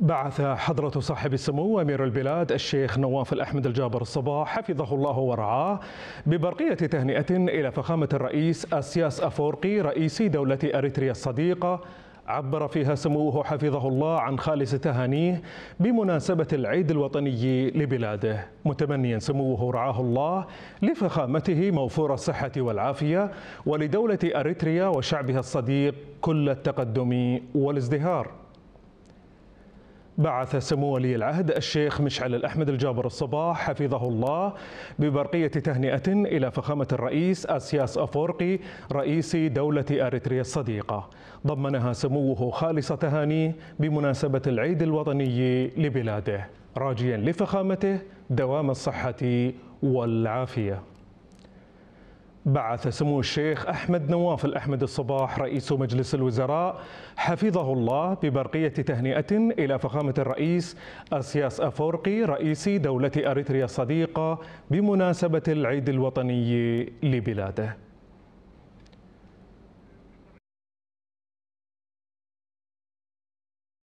بعث حضرة صاحب السمو أمير البلاد الشيخ نواف الأحمد الجابر الصباح حفظه الله ورعاه ببرقية تهنئة إلى فخامة الرئيس أسياس أفورقي رئيس دولة أريتريا الصديقة عبر فيها سموه حفظه الله عن خالص تهانيه بمناسبة العيد الوطني لبلاده متمنيا سموه رعاه الله لفخامته موفور الصحة والعافية ولدولة أريتريا وشعبها الصديق كل التقدم والازدهار بعث سمو ولي العهد الشيخ مشعل الأحمد الجابر الصباح حفظه الله ببرقية تهنئة إلى فخامة الرئيس أسياس أفورقي رئيس دولة أريتريا الصديقة ضمنها سموه خالص تهانيه بمناسبة العيد الوطني لبلاده راجيا لفخامته دوام الصحة والعافية بعث سمو الشيخ أحمد نواف الأحمد الصباح رئيس مجلس الوزراء حفظه الله ببرقية تهنئة إلى فخامة الرئيس أسياس أفورقي رئيس دولة أريتريا الصديقة بمناسبة العيد الوطني لبلاده